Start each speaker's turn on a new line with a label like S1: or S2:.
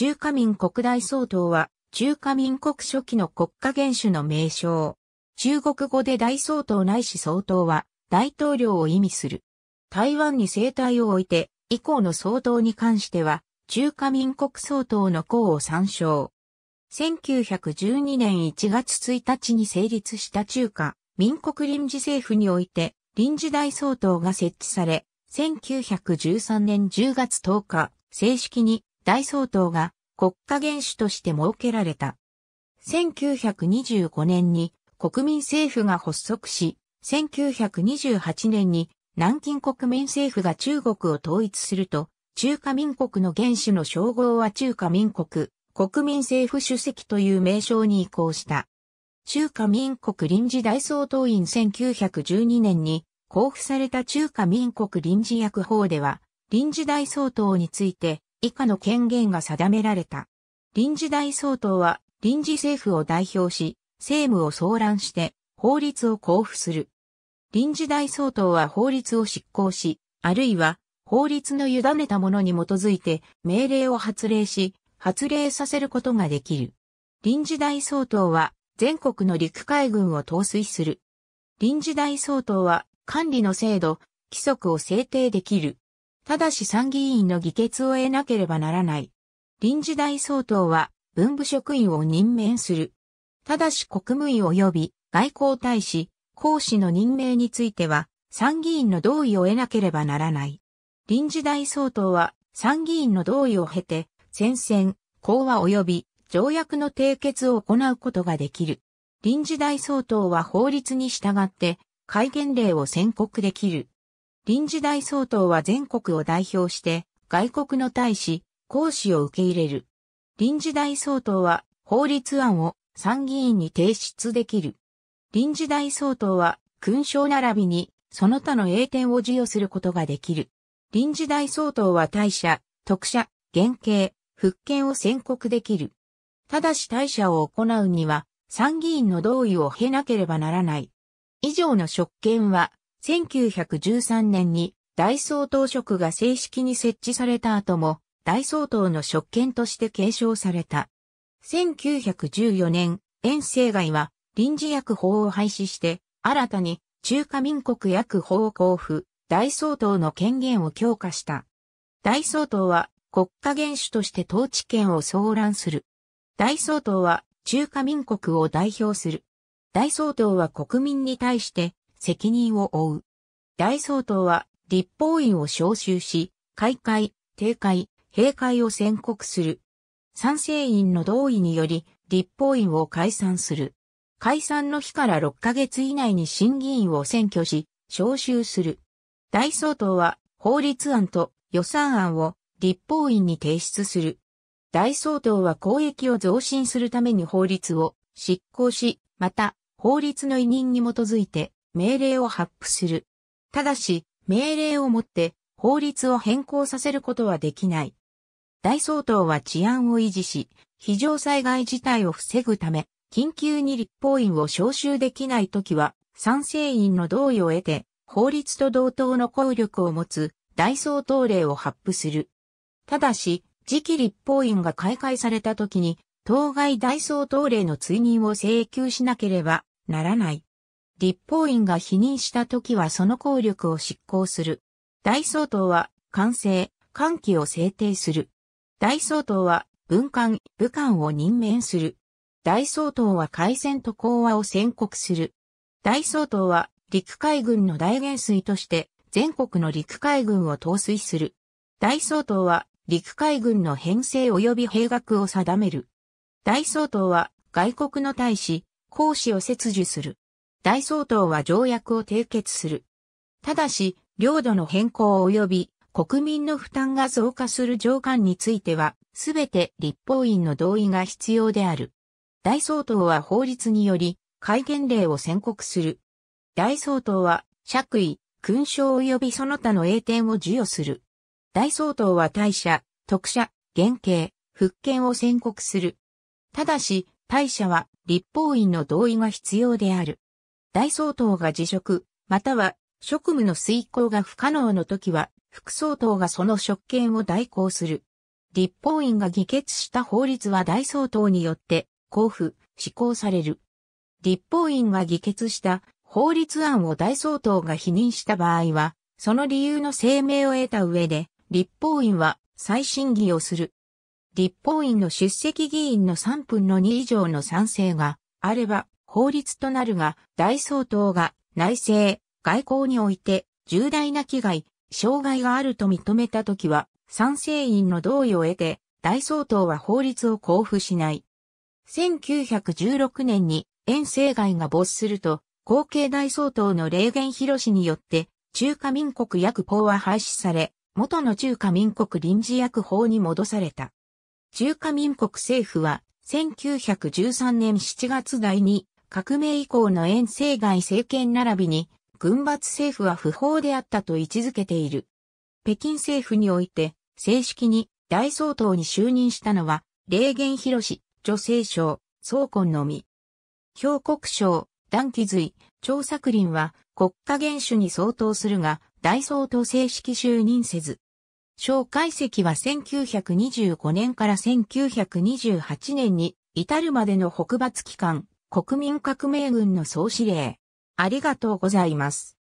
S1: 中華民国大総統は、中華民国初期の国家元首の名称。中国語で大総統ないし総統は、大統領を意味する。台湾に生態を置いて、以降の総統に関しては、中華民国総統の項を参照。1912年1月1日に成立した中華民国臨時政府において、臨時大総統が設置され、1913年10月10日、正式に大総統が国家元首として設けられた。1925年に国民政府が発足し、1928年に南京国民政府が中国を統一すると、中華民国の元首の称号は中華民国、国民政府主席という名称に移行した。中華民国臨時大総統院1912年に交付された中華民国臨時役法では、臨時大総統について、以下の権限が定められた。臨時大総統は臨時政府を代表し、政務を騒乱して法律を交付する。臨時大総統は法律を執行し、あるいは法律の委ねたものに基づいて命令を発令し、発令させることができる。臨時大総統は全国の陸海軍を統帥する。臨時大総統は管理の制度、規則を制定できる。ただし参議院の議決を得なければならない。臨時大総統は文部職員を任命する。ただし国務委及び外交大使、公使の任命については参議院の同意を得なければならない。臨時大総統は参議院の同意を経て、戦線、講和及び条約の締結を行うことができる。臨時大総統は法律に従って、戒厳令を宣告できる。臨時大総統は全国を代表して外国の大使、講師を受け入れる。臨時大総統は法律案を参議院に提出できる。臨時大総統は勲章並びにその他の栄典を授与することができる。臨時大総統は大社、特赦、減刑、復権を宣告できる。ただし大社を行うには参議院の同意を経なければならない。以上の職権は1913年に大総統職が正式に設置された後も大総統の職権として継承された。1914年、遠征外は臨時薬法を廃止して新たに中華民国薬法交付大総統の権限を強化した。大総統は国家元首として統治権を騒乱する。大総統は中華民国を代表する。大総統は国民に対して責任を負う。大総統は立法院を召集し、開会、定会、閉会を宣告する。賛成院の同意により立法院を解散する。解散の日から6ヶ月以内に審議員を選挙し、召集する。大総統は法律案と予算案を立法院に提出する。大総統は公益を増進するために法律を執行し、また法律の委任に基づいて命令を発布する。ただし、命令をもって法律を変更させることはできない。大総統は治安を維持し、非常災害事態を防ぐため、緊急に立法院を招集できないときは、賛成員の同意を得て、法律と同等の効力を持つ大総統令を発布する。ただし、次期立法院が開会されたときに、当該大総統令の追認を請求しなければならない。立法院が否認した時はその効力を執行する。大総統は、完成、官期を制定する。大総統は、文官、武官を任命する。大総統は海戦と講和を宣告する。大総統は、陸海軍の大元帥として、全国の陸海軍を統帥する。大総統は、陸海軍の編成及び兵学を定める。大総統は、外国の大使、公使を切除する。大総統は条約を締結する。ただし、領土の変更及び国民の負担が増加する上官については、すべて立法院の同意が必要である。大総統は法律により、戒厳令を宣告する。大総統は、爵位、勲章及びその他の栄典を授与する。大総統は大社、特赦、減刑、復権を宣告する。ただし、大社は立法院の同意が必要である。大総統が辞職、または職務の遂行が不可能の時は、副総統がその職権を代行する。立法院が議決した法律は大総統によって交付、施行される。立法院が議決した法律案を大総統が否認した場合は、その理由の声明を得た上で、立法院は再審議をする。立法院の出席議員の3分の2以上の賛成があれば、法律となるが、大総統が内政、外交において重大な危害、障害があると認めたときは、賛成員の同意を得て、大総統は法律を交付しない。1916年に、遠征外が没すると、後継大総統の霊言広氏によって、中華民国薬法は廃止され、元の中華民国臨時薬法に戻された。中華民国政府は、1913年7月台に革命以降の遠征外政権並びに、軍閥政府は不法であったと位置づけている。北京政府において、正式に大総統に就任したのは、霊元博氏、女性省、総根のみ。評国省、団気髄、張作林は国家元首に相当するが、大総統正式就任せず。蒋介石は1925年から1928年に至るまでの北伐期間、国民革命軍の総司令。ありがとうございます。